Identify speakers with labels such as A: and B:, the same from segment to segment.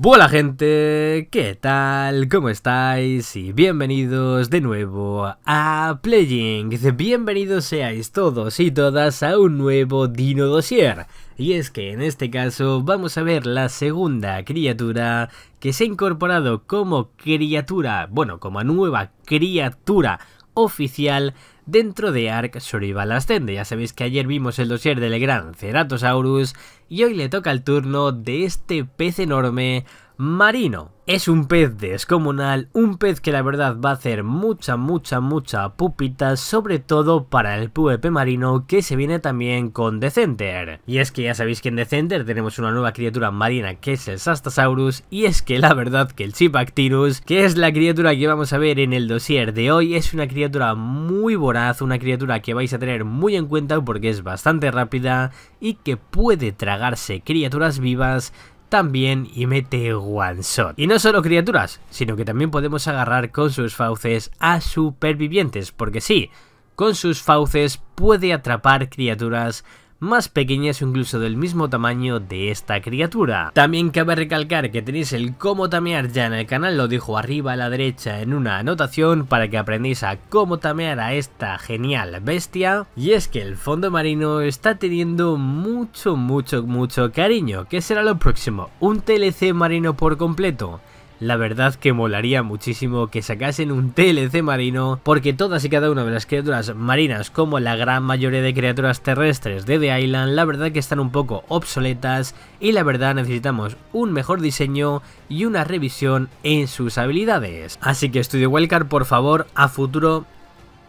A: ¡Hola gente, ¿qué tal? ¿Cómo estáis? Y bienvenidos de nuevo a Playing. Bienvenidos seáis todos y todas a un nuevo Dino Dossier. Y es que en este caso vamos a ver la segunda criatura que se ha incorporado como criatura, bueno, como nueva criatura oficial dentro de Ark Survival Ascende, Ya sabéis que ayer vimos el dossier del gran Ceratosaurus y hoy le toca el turno de este pez enorme marino. Es un pez descomunal, un pez que la verdad va a hacer mucha, mucha, mucha pupita, sobre todo para el PvP marino que se viene también con Decenter. Y es que ya sabéis que en Decenter tenemos una nueva criatura marina que es el Sastasaurus, y es que la verdad que el Chipactinus, que es la criatura que vamos a ver en el dossier de hoy, es una criatura muy voraz, una criatura que vais a tener muy en cuenta porque es bastante rápida y que puede tragarse criaturas vivas también y mete one Y no solo criaturas, sino que también podemos agarrar con sus fauces a supervivientes, porque sí, con sus fauces puede atrapar criaturas más pequeñas incluso del mismo tamaño de esta criatura. También cabe recalcar que tenéis el cómo tamear ya en el canal, lo dijo arriba a la derecha en una anotación para que aprendáis a cómo tamear a esta genial bestia. Y es que el fondo marino está teniendo mucho, mucho, mucho cariño. ¿Qué será lo próximo? ¿Un TLC marino por completo? La verdad que molaría muchísimo que sacasen un TLC marino, porque todas y cada una de las criaturas marinas, como la gran mayoría de criaturas terrestres de The Island, la verdad que están un poco obsoletas y la verdad necesitamos un mejor diseño y una revisión en sus habilidades. Así que Studio Wildcard, por favor, a futuro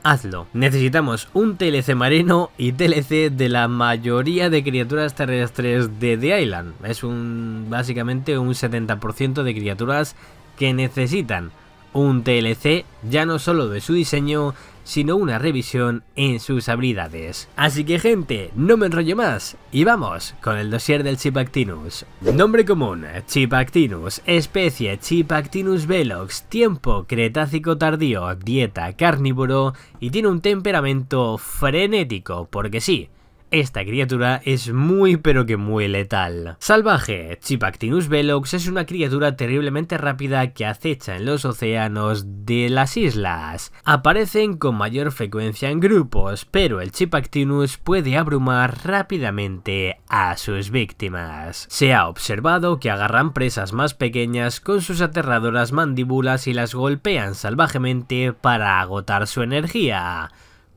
A: hazlo. Necesitamos un TLC marino y TLC de la mayoría de criaturas terrestres de The Island. Es un básicamente un 70% de criaturas que necesitan un TLC ya no solo de su diseño, sino una revisión en sus habilidades. Así que gente, no me enrollo más y vamos con el dossier del Chipactinus. Nombre común, Chipactinus, especie Chipactinus velox, tiempo Cretácico tardío, dieta carnívoro y tiene un temperamento frenético, porque sí, esta criatura es muy pero que muy letal. Salvaje, Chipactinus velox es una criatura terriblemente rápida que acecha en los océanos de las islas. Aparecen con mayor frecuencia en grupos, pero el Chipactinus puede abrumar rápidamente a sus víctimas. Se ha observado que agarran presas más pequeñas con sus aterradoras mandíbulas y las golpean salvajemente para agotar su energía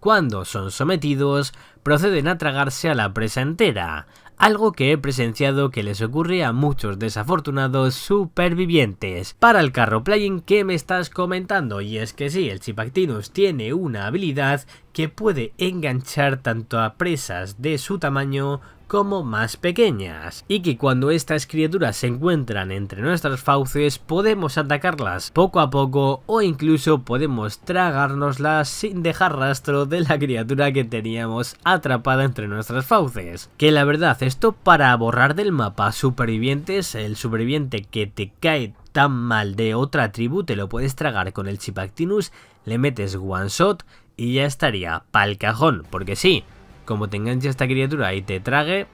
A: cuando son sometidos, proceden a tragarse a la presa entera, algo que he presenciado que les ocurre a muchos desafortunados supervivientes. Para el carro playing que me estás comentando, y es que sí, el Chipactinus tiene una habilidad que puede enganchar tanto a presas de su tamaño como más pequeñas, y que cuando estas criaturas se encuentran entre nuestras fauces podemos atacarlas poco a poco o incluso podemos tragárnoslas sin dejar rastro de la criatura que teníamos atrapada entre nuestras fauces. Que la verdad, esto para borrar del mapa supervivientes, el superviviente que te cae tan mal de otra tribu te lo puedes tragar con el Chipactinus, le metes one shot y ya estaría pa'l cajón, porque sí, como te enganche esta criatura y te trague,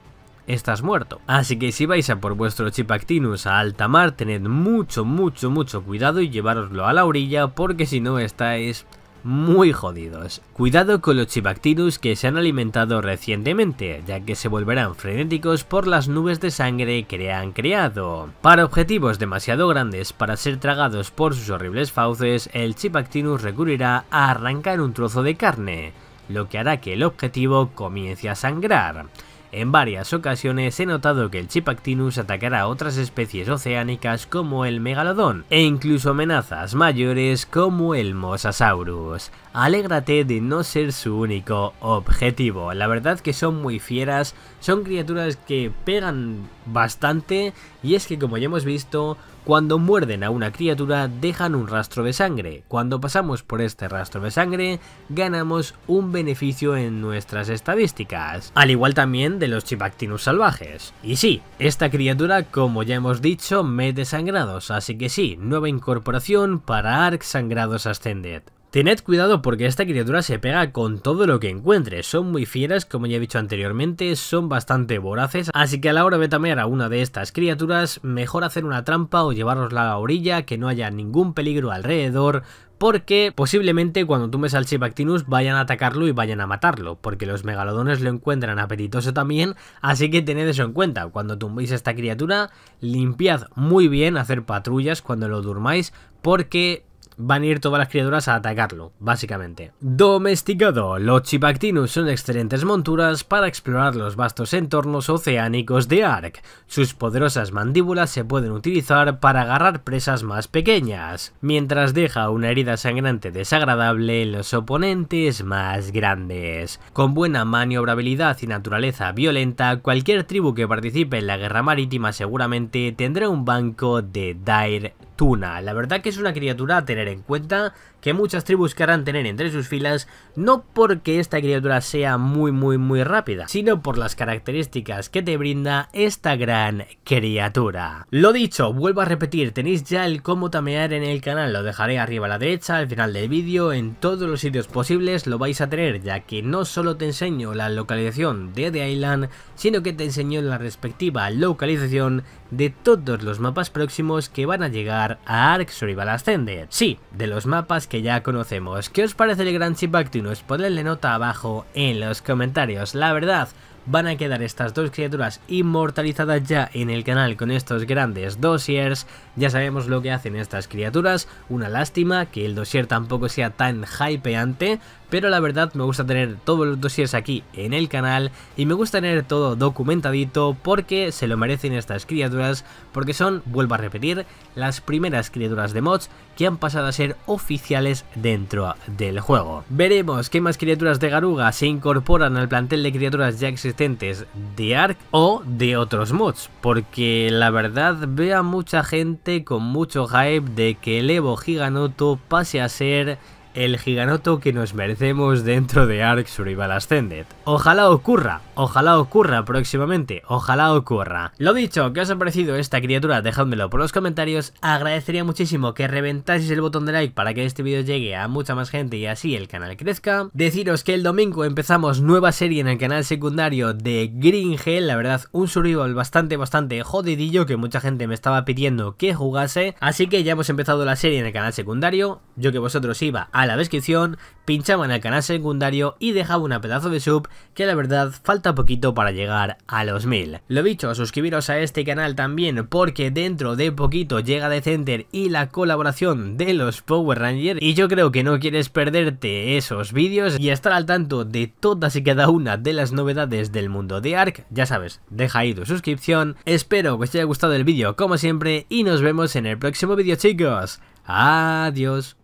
A: estás muerto. Así que si vais a por vuestro Chipactinus a alta mar, tened mucho, mucho, mucho cuidado y llevároslo a la orilla, porque si no estáis muy jodidos. Cuidado con los chipactinus que se han alimentado recientemente, ya que se volverán frenéticos por las nubes de sangre que han creado. Para objetivos demasiado grandes para ser tragados por sus horribles fauces, el chipactinus recurrirá a arrancar un trozo de carne, lo que hará que el objetivo comience a sangrar. En varias ocasiones he notado que el Chipactinus atacará a otras especies oceánicas como el megalodón e incluso amenazas mayores como el mosasaurus. Alégrate de no ser su único objetivo, la verdad que son muy fieras, son criaturas que pegan bastante, y es que como ya hemos visto, cuando muerden a una criatura dejan un rastro de sangre. Cuando pasamos por este rastro de sangre, ganamos un beneficio en nuestras estadísticas, al igual también de los Chibactinus salvajes. Y sí, esta criatura, como ya hemos dicho, mete sangrados, así que sí, nueva incorporación para Arc Sangrados Ascended. Tened cuidado porque esta criatura se pega con todo lo que encuentre, son muy fieras como ya he dicho anteriormente, son bastante voraces, así que a la hora de tamear a una de estas criaturas, mejor hacer una trampa o llevarosla a la orilla, que no haya ningún peligro alrededor, porque posiblemente cuando tumbes al Chipactinus vayan a atacarlo y vayan a matarlo, porque los megalodones lo encuentran apetitoso también, así que tened eso en cuenta, cuando tumbéis a esta criatura, limpiad muy bien, hacer patrullas cuando lo durmáis, porque van a ir todas las criaturas a atacarlo, básicamente. Domesticado. Los Chipactinus son excelentes monturas para explorar los vastos entornos oceánicos de Ark. Sus poderosas mandíbulas se pueden utilizar para agarrar presas más pequeñas, mientras deja una herida sangrante desagradable en los oponentes más grandes. Con buena maniobrabilidad y naturaleza violenta, cualquier tribu que participe en la guerra marítima seguramente tendrá un banco de Dire Tuna. La verdad que es una criatura a tener en cuenta que muchas tribus querrán tener entre sus filas, no porque esta criatura sea muy muy muy rápida, sino por las características que te brinda esta gran criatura. Lo dicho, vuelvo a repetir, tenéis ya el cómo tamear en el canal, lo dejaré arriba a la derecha, al final del vídeo, en todos los sitios posibles lo vais a tener, ya que no solo te enseño la localización de The Island, sino que te enseño la respectiva localización de todos los mapas próximos que van a llegar a Ark Survival Ascended. Sí, de los mapas que ya conocemos. ¿Qué os parece el gran Chip Podéis Ponedle nota abajo en los comentarios. La verdad, van a quedar estas dos criaturas inmortalizadas ya en el canal con estos grandes dosiers Ya sabemos lo que hacen estas criaturas, una lástima que el dossier tampoco sea tan hypeante, pero la verdad me gusta tener todos los dosiers aquí en el canal y me gusta tener todo documentadito porque se lo merecen estas criaturas, porque son, vuelvo a repetir, las primeras criaturas de mods que han pasado a ser oficiales dentro del juego. Veremos qué más criaturas de Garuga se incorporan al plantel de criaturas ya existentes de Ark o de otros mods, porque la verdad ve a mucha gente con mucho hype de que el Evo Giganoto pase a ser el giganoto que nos merecemos dentro de Ark Survival Ascended. Ojalá ocurra, ojalá ocurra próximamente, ojalá ocurra. Lo dicho, ¿qué os ha parecido esta criatura? Dejadmelo por los comentarios. Agradecería muchísimo que reventaseis el botón de like para que este vídeo llegue a mucha más gente y así el canal crezca. Deciros que el domingo empezamos nueva serie en el canal secundario de Green Hell, la verdad un survival bastante, bastante jodidillo que mucha gente me estaba pidiendo que jugase. Así que ya hemos empezado la serie en el canal secundario, yo que vosotros iba a la descripción, pinchaba en el canal secundario y dejaba una pedazo de sub que la verdad falta poquito para llegar a los mil. Lo dicho, suscribiros a este canal también porque dentro de poquito llega The Center y la colaboración de los Power Rangers y yo creo que no quieres perderte esos vídeos y estar al tanto de todas y cada una de las novedades del mundo de ARK, ya sabes, deja ahí tu suscripción, espero que os haya gustado el vídeo como siempre y nos vemos en el próximo vídeo chicos, adiós.